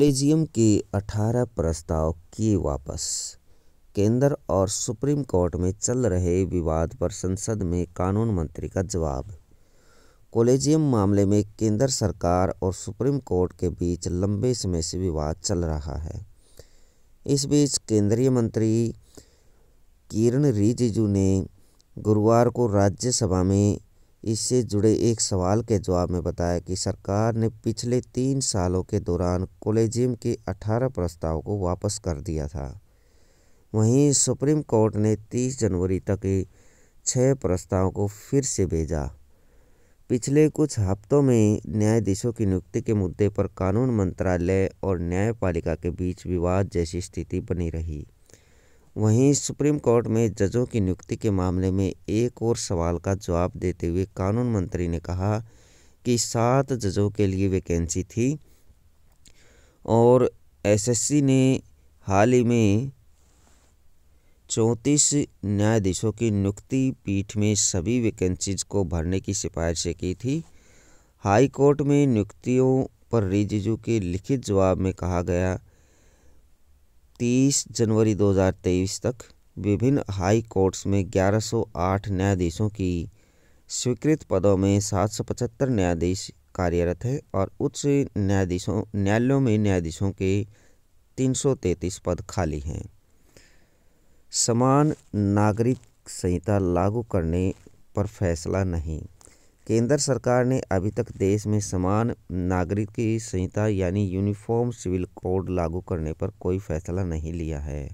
collegium के 18 प्रस्ताव किए वापस केंद्र और सुप्रीम कोर्ट में चल रहे विवाद पर संसद में कानून मंत्री का जवाब कॉलेजियम मामले में केंद्र सरकार और सुप्रीम कोर्ट के बीच लंबे समय से विवाद चल रहा है इस बीच केंद्रीय मंत्री किरण रिजिजू ने गुरुवार को राज्यसभा में इससे जुड़े एक सवाल के जवाब में बताया कि सरकार ने पिछले तीन सालों के दौरान कोलेजियम के 18 प्रस्ताव को वापस कर दिया था वहीं सुप्रीम कोर्ट ने 30 जनवरी तक छः प्रस्ताव को फिर से भेजा पिछले कुछ हफ्तों में न्यायाधीशों की नियुक्ति के मुद्दे पर कानून मंत्रालय और न्यायपालिका के बीच विवाद जैसी स्थिति बनी रही वहीं सुप्रीम कोर्ट में जजों की नियुक्ति के मामले में एक और सवाल का जवाब देते हुए कानून मंत्री ने कहा कि सात जजों के लिए वैकेंसी थी और एसएससी ने हाल ही में चौंतीस न्यायाधीशों की नियुक्ति पीठ में सभी वैकेंसीज को भरने की सिफारिशें की थी हाई कोर्ट में नियुक्तियों पर रिजिजू के लिखित जवाब में कहा गया 30 जनवरी 2023 तक विभिन्न हाई कोर्ट्स में 1108 न्यायाधीशों की स्वीकृत पदों में 775 न्यायाधीश कार्यरत हैं और उच्च न्यायाधीशों न्यायालयों में न्यायाधीशों के 333 पद खाली हैं समान नागरिक संहिता लागू करने पर फैसला नहीं केंद्र सरकार ने अभी तक देश में समान नागरिक संहिता यानी यूनिफॉर्म सिविल कोड लागू करने पर कोई फैसला नहीं लिया है